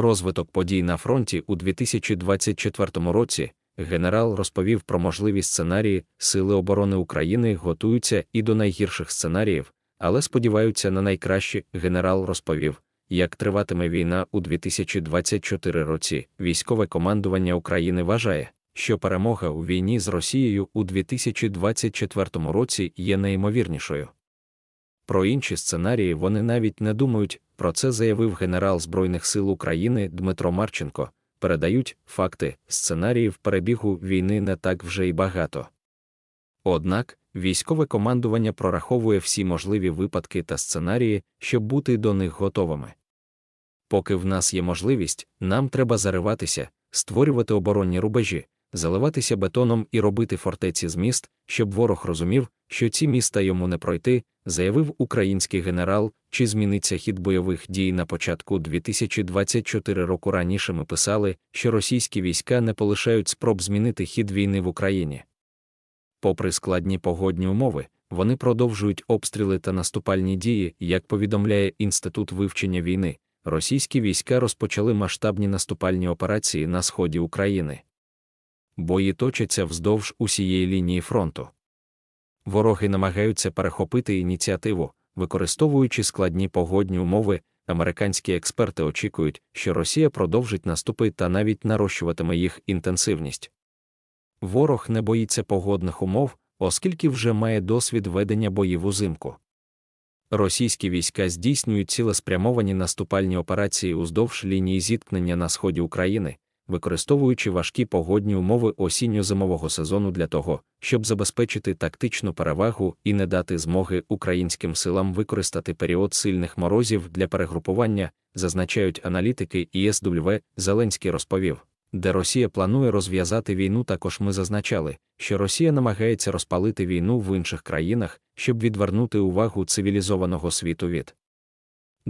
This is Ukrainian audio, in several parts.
розвиток подій на фронті у 2024 році генерал розповів про можливі сценарії Сили оборони України готуються і до найгірших сценаріїв, але сподіваються на найкращі. Генерал розповів, як триватиме війна у 2024 році. Військове командування України вважає. Що перемога у війні з Росією у 2024 році є неймовірнішою. Про інші сценарії вони навіть не думають, про це заявив генерал Збройних сил України Дмитро Марченко. Передають факти, сценаріїв перебігу війни не так вже й багато. Однак військове командування прораховує всі можливі випадки та сценарії, щоб бути до них готовими. Поки в нас є можливість, нам треба зариватися, створювати оборонні рубежі, заливатися бетоном і робити фортеці з міст, щоб ворог розумів, що ці міста йому не пройти, заявив український генерал, чи зміниться хід бойових дій на початку 2024 року. Раніше ми писали, що російські війська не полишають спроб змінити хід війни в Україні. Попри складні погодні умови, вони продовжують обстріли та наступальні дії, як повідомляє Інститут вивчення війни. Російські війська розпочали масштабні наступальні операції на сході України бої точаться вздовж усієї лінії фронту. Вороги намагаються перехопити ініціативу, використовуючи складні погодні умови, американські експерти очікують, що Росія продовжить наступи та навіть нарощуватиме їх інтенсивність. Ворог не боїться погодних умов, оскільки вже має досвід ведення боїв узимку. Російські війська здійснюють цілеспрямовані наступальні операції уздовж лінії зіткнення на сході України, використовуючи важкі погодні умови осінньо-зимового сезону для того, щоб забезпечити тактичну перевагу і не дати змоги українським силам використати період сильних морозів для перегрупування, зазначають аналітики ІСВ, Зеленський розповів. Де Росія планує розв'язати війну, також ми зазначали, що Росія намагається розпалити війну в інших країнах, щоб відвернути увагу цивілізованого світу від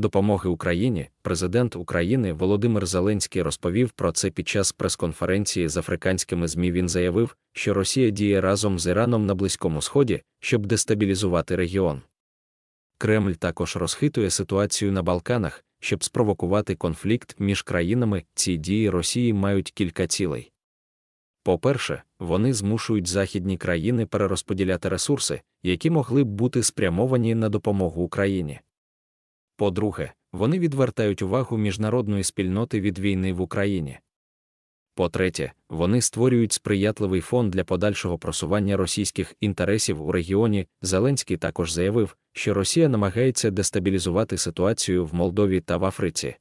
допомоги Україні, президент України Володимир Зеленський розповів про це під час прес-конференції з африканськими ЗМІ. Він заявив, що Росія діє разом з Іраном на Близькому Сході, щоб дестабілізувати регіон. Кремль також розхитує ситуацію на Балканах, щоб спровокувати конфлікт між країнами. Ці дії Росії мають кілька цілей. По-перше, вони змушують західні країни перерозподіляти ресурси, які могли б бути спрямовані на допомогу Україні. По-друге, вони відвертають увагу міжнародної спільноти від війни в Україні. По-третє, вони створюють сприятливий фон для подальшого просування російських інтересів у регіоні. Зеленський також заявив, що Росія намагається дестабілізувати ситуацію в Молдові та в Африці.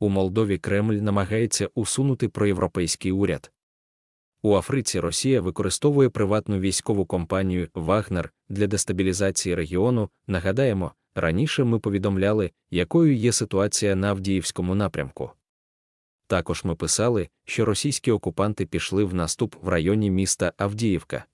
У Молдові Кремль намагається усунути проєвропейський уряд. У Африці Росія використовує приватну військову компанію Вагнер для дестабілізації регіону. Нагадаємо, Раніше ми повідомляли, якою є ситуація на Авдіївському напрямку. Також ми писали, що російські окупанти пішли в наступ в районі міста Авдіївка.